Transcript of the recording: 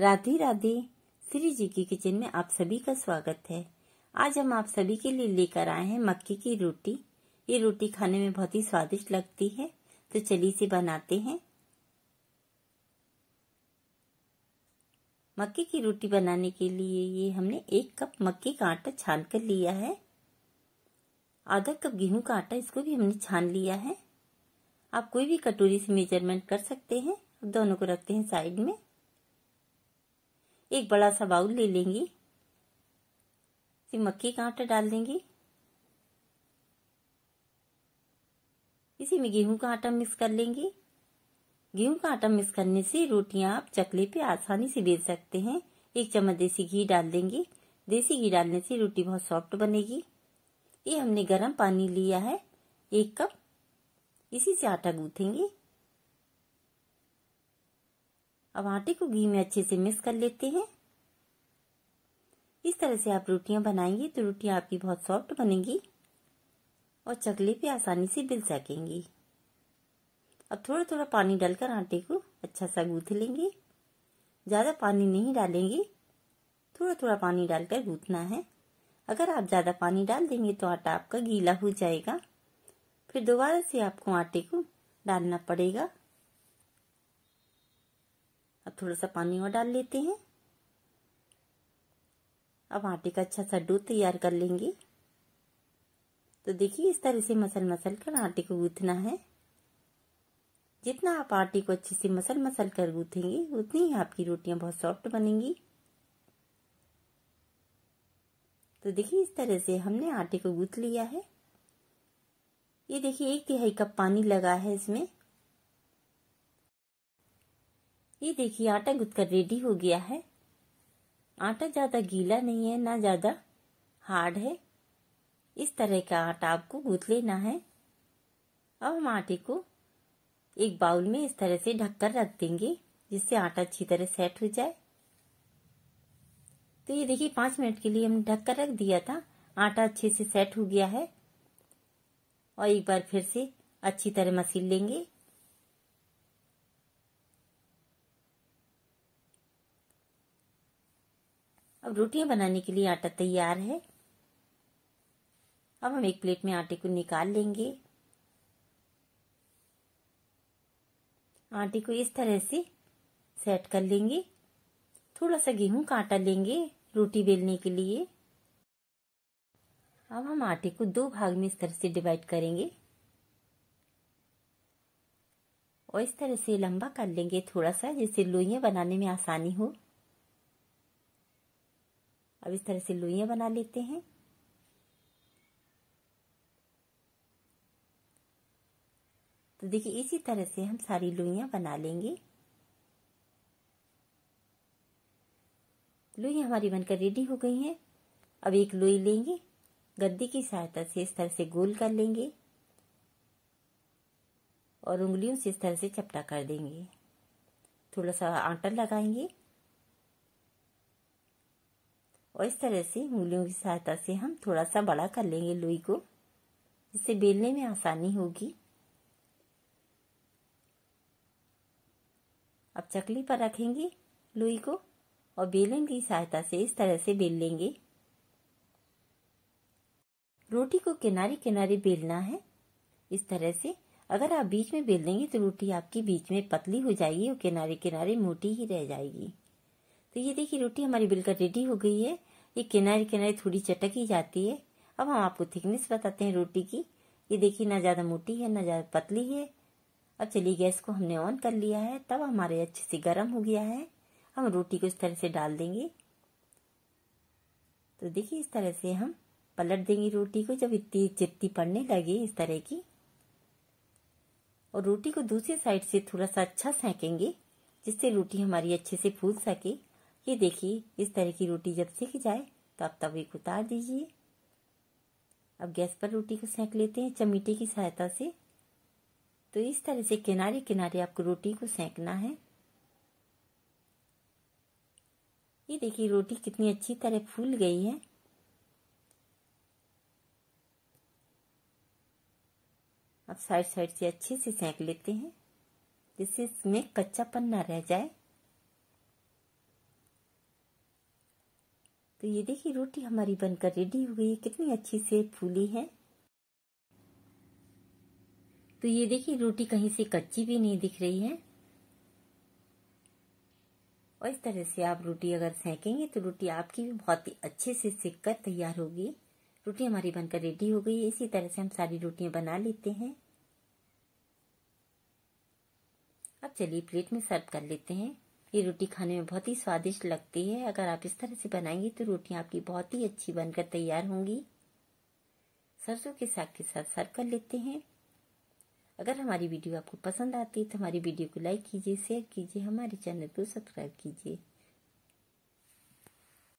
राधे राधे श्री जी की किचन में आप सभी का स्वागत है आज हम आप सभी के लिए लेकर आए हैं मक्की की रोटी ये रोटी खाने में बहुत ही स्वादिष्ट लगती है तो चलिए इसे बनाते हैं मक्के की रोटी बनाने के लिए ये हमने एक कप मक्के का आटा छान कर लिया है आधा कप गेहूं का आटा इसको भी हमने छान लिया है आप कोई भी कटोरी से मेजरमेंट कर सकते हैं दोनों को रखते हैं साइड में एक बड़ा सा बाउल ले लेंगी मक्की का आटा डाल देंगी इसी में गेहूं का आटा मिक्स कर लेंगे गेहूं का आटा मिक्स करने से रोटियां आप चकले पे आसानी से बेच सकते हैं एक चम्मच देसी घी डाल देंगे देसी घी डालने से रोटी बहुत सॉफ्ट बनेगी ये हमने गर्म पानी लिया है एक कप इसी से आटा गूंथेंगे अब आटे को घी में अच्छे से मिक्स कर लेते हैं इस तरह से आप रोटियां बनाएंगे तो रोटियां आपकी बहुत सॉफ्ट बनेगी और चकले पे आसानी से बिल सकेंगी अब थोड़ा थोड़ा पानी डालकर आटे को अच्छा सा गूंथ लेंगे ज़्यादा पानी नहीं डालेंगे थोड़ा थोड़ा पानी डालकर गूंथना है अगर आप ज़्यादा पानी डाल देंगे तो आटा आपका गीला हो जाएगा फिर दोबारा से आपको आटे को डालना पड़ेगा अब थोड़ा सा पानी और डाल लेते हैं अब आटे का अच्छा सा डो तैयार कर लेंगे तो देखिए इस तरह से मसल मसल कर आटे को गूंथना है जितना आप आटे को अच्छे से मसल मसल कर गूंथेंगे उतनी ही आपकी रोटियां बहुत सॉफ्ट बनेंगी तो देखिए इस तरह से हमने आटे को गूंथ लिया है ये देखिए एक तिहाई कप पानी लगा है इसमें ये देखिए आटा गुद कर रेडी हो गया है आटा ज़्यादा गीला नहीं है ना ज़्यादा हार्ड है इस तरह का आटा आपको गूथ लेना है अब हम आटे को एक बाउल में इस तरह से ढककर रख देंगे जिससे आटा अच्छी तरह सेट हो जाए तो ये देखिए पांच मिनट के लिए हमने ढककर रख दिया था आटा अच्छे से सेट हो गया है और एक बार फिर से अच्छी तरह मसीन लेंगे अब रोटियां बनाने के लिए आटा तैयार है अब हम एक प्लेट में आटे को निकाल लेंगे आटे को इस तरह से सेट कर लेंगे थोड़ा सा गेहूं का आटा लेंगे रोटी बेलने के लिए अब हम आटे को दो भाग में इस तरह से डिवाइड करेंगे और इस तरह से लंबा कर लेंगे थोड़ा सा जिससे लोहिया बनाने में आसानी हो अब इस तरह से लुइया बना लेते हैं तो देखिए इसी तरह से हम सारी लुइया बना लेंगे लुई हमारी बनकर रेडी हो गई है अब एक लोई लेंगे गद्दी की सहायता से इस तरह से गोल कर लेंगे और उंगलियों से इस तरह से चपटा कर देंगे थोड़ा सा आटा लगाएंगे और इस तरह से उंगलियों की सहायता से हम थोड़ा सा बड़ा कर लेंगे लोई को जिससे बेलने में आसानी होगी अब चकली पर रखेंगे लोई को और बेलन की सहायता से इस तरह से बेल लेंगे रोटी को किनारे किनारे बेलना है इस तरह से अगर आप बीच में बेल देंगे तो रोटी आपकी बीच में पतली हो जाएगी और किनारे किनारे मोटी ही रह जाएगी तो ये देखिए रोटी हमारी बिल्कुल रेडी हो गई है ये किनारे किनारे थोड़ी चटक ही जाती है अब हम आपको थिकनेस बताते हैं रोटी की ये देखिए ना ज़्यादा मोटी है ना ज़्यादा पतली है अब चलिए गैस को हमने ऑन कर लिया है तब हमारे अच्छे से गर्म हो गया है हम रोटी को इस तरह से डाल देंगे तो देखिए इस तरह से हम पलट देंगे रोटी को जब इतनी चित्ती पड़ने लगे इस तरह की और रोटी को दूसरी साइड से थोड़ा सा अच्छा सेकेंगे जिससे रोटी हमारी अच्छे से फूल सके ये देखिए इस तरह की रोटी जब सीख जाए तो आप तवे को उतार दीजिए अब गैस पर रोटी को सेंक लेते हैं चमीटे की सहायता से तो इस तरह से किनारे किनारे आपको रोटी को सेंकना है ये देखिए रोटी कितनी अच्छी तरह फूल गई है अब साइड साइड से अच्छे से सेंक लेते हैं जिससे इसमें कच्चापन ना रह जाए तो ये देखिए रोटी हमारी बनकर रेडी हो गई है कितनी अच्छी से फूली है तो ये देखिए रोटी कहीं से कच्ची भी नहीं दिख रही है और इस तरह से आप रोटी अगर सेकेंगे तो रोटी आपकी भी बहुत ही अच्छे से सेक कर तैयार होगी रोटी हमारी बनकर रेडी हो गई इसी तरह से हम सारी रोटियां बना लेते हैं अब चलिए प्लेट में सर्व कर लेते हैं ये रोटी खाने में बहुत ही स्वादिष्ट लगती है अगर आप इस तरह से बनाएंगे तो रोटियां आपकी बहुत ही अच्छी बनकर तैयार होंगी सरसों के साग के साथ सर्व कर लेते हैं अगर हमारी वीडियो आपको पसंद आती है तो हमारी वीडियो को लाइक कीजिए शेयर कीजिए हमारे चैनल को सब्सक्राइब कीजिए